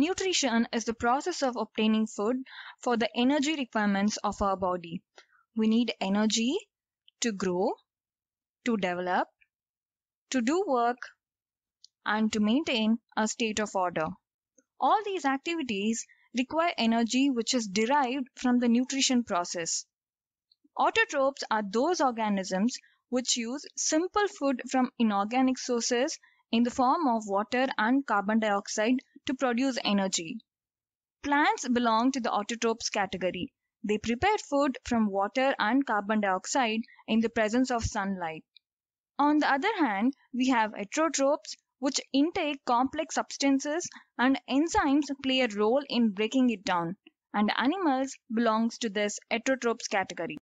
Nutrition is the process of obtaining food for the energy requirements of our body. We need energy to grow, to develop, to do work, and to maintain a state of order. All these activities require energy which is derived from the nutrition process. Autotrophs are those organisms which use simple food from inorganic sources in the form of water and carbon dioxide to produce energy. Plants belong to the autotropes category. They prepare food from water and carbon dioxide in the presence of sunlight. On the other hand, we have heterotropes which intake complex substances and enzymes play a role in breaking it down and animals belongs to this heterotropes category.